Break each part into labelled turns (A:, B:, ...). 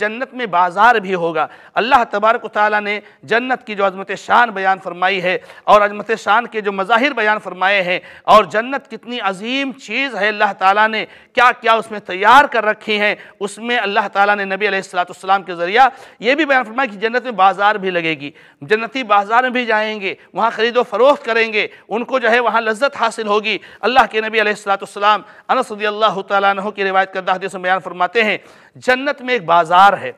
A: जन्नत में बाजार भी होगा अल्लाह तबारक ताली ने जन्नत की जो अजमत शान बयान फरमाई है और अजमत शान के जो मज़ाहिर बयान फरमाए हैं और जन्नत कितनी अजीम चीज़ है अल्लाह ताला ने क्या क्या उसमें तैयार कर रखी हैं उसमें अल्लाह ताला ने नबी अलैहिस्सलाम के ज़रिया ये भी बयान फरमाया कि जन्नत में बाज़ार भी लगेगी जन्नती बाज़ार में भी जाएंगे वहाँ ख़रीदो फरोख्त करेंगे उनको जो है वहाँ लज्जत हासिल होगी अल्लाह के नबी अलैहिस्सलाम अनसदी अल्लाह तु की रिवायत करदा हदीस में बयान फरमाते हैं जन्नत में एक बाज़ार दरबार है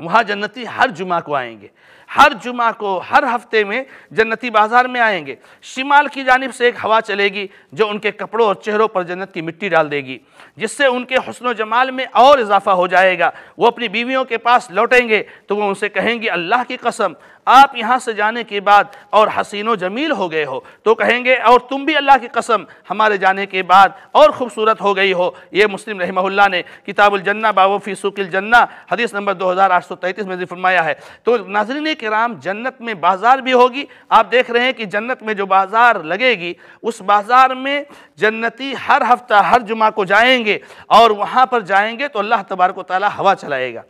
A: वहाँ जन्नती हर जुमा को आएंगे हर जुमा को हर हफ्ते में जन्नती बाजार में आएंगे शिमाल की जानब से एक हवा चलेगी जो उनके कपड़ों और चेहरों पर जन्नत की मिट्टी डाल देगी जिससे उनके हसन व जमाल में और इजाफा हो जाएगा वो अपनी बीवियों के पास लौटेंगे तो वो उनसे कहेंगे अल्लाह की कसम आप यहाँ से जाने के बाद और हसीनो जमील हो गए हो तो कहेंगे और तुम भी अल्लाह की कसम हमारे जाने के बाद और खूबसूरत हो गई हो ये मुस्लिम रहमल्ला ने किताबुल जन्ना बाबो फी सुकिल जन्ना हदीस नंबर दो हज़ार आठ सौ तैंतीस में फरमाया है तो नाजरीन कराम जन्नत में बाज़ार भी होगी आप देख रहे हैं कि जन्नत में जो बाज़ार लगेगी उस बाज़ार में जन्नती हर हफ्ता हर जुमा को जाएंगे और वहाँ पर जाएंगे तो अल्लाह तबारक ताली हवा चलाएगा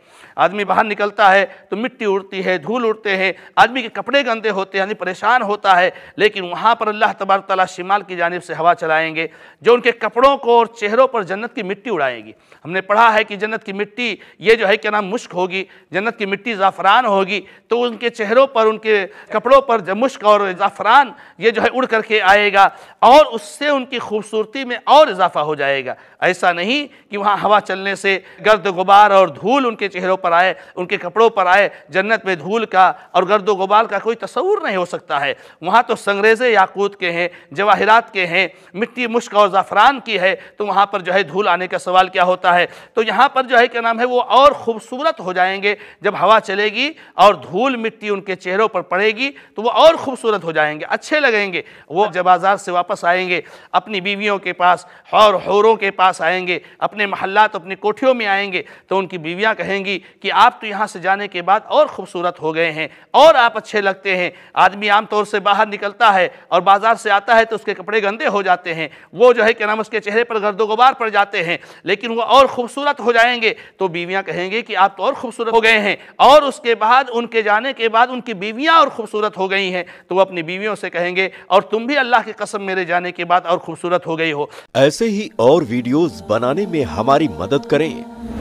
A: आदमी बाहर निकलता है तो मिट्टी उड़ती है धूल उड़ते हैं आदमी के कपड़े गंदे होते हैं यानी परेशान होता है लेकिन वहाँ पर अल्लाह तबारक ताली शिमाल की जानब से हवा चलाएँगे जो उनके कपड़ों को और चेहरों पर जन्नत की मिट्टी उड़ाएगी हमने पढ़ा है कि जन्नत की मिट्टी ये जो है क्या नाम मुश्क होगी जन्नत की मिट्टी ज़ाफ़रान होगी तो उन उनके चेहरों पर उनके कपड़ों पर मुश्क और ज़ाफ़रान ये जो है उड़ करके आएगा और उससे उनकी खूबसूरती में और इजाफा हो जाएगा ऐसा नहीं कि वहाँ हवा चलने से गर्द गुबार और धूल उनके चेहरों पर आए उनके कपड़ों पर आए जन्नत में धूल का और गर्द गुबार का कोई तस्वूर नहीं हो सकता है वहाँ तो संग्रेज़े याकूत के हैं जवाहरात के हैं मिट्टी मुश्क और ज़ाफ़रान की है तो वहाँ पर जो है धूल आने का सवाल क्या होता है तो यहाँ पर जो है क्या नाम है वो और ख़ूबसूरत हो जाएंगे जब हवा चलेगी और धूल मिट्टी मिट्टी उनके चेहरों पर पड़ेगी तो वो और खूबसूरत हो जाएंगे अच्छे लगेंगे वो जब बाज़ार से वापस आएंगे अपनी बीवियों के पास और होरों के पास आएंगे अपने तो अपनी कोठियों में आएंगे तो उनकी बीवियाँ कहेंगी कि आप तो यहाँ से जाने के बाद और खूबसूरत हो गए हैं और आप अच्छे लगते हैं आदमी आमतौर से बाहर निकलता है और बाज़ार से आता है तो उसके कपड़े गंदे हो जाते हैं वो जो है क्या नाम उसके चेहरे पर गर्दो गुबार पड़ जाते हैं लेकिन वो और खूबसूरत हो जाएंगे तो बीवियाँ कहेंगे कि आप तो और खूबसूरत हो गए हैं और उसके बाद उनके जाने के बाद उनकी बीवियाँ और ख़ूबसूरत हो गई हैं तो वो अपनी बीवियों से कहेंगे और तुम भी अल्लाह की कसम मेरे जाने के बाद और ख़ूबसूरत हो गई हो ऐसे ही और वीडियोज़ बनाने में हमारी मदद करें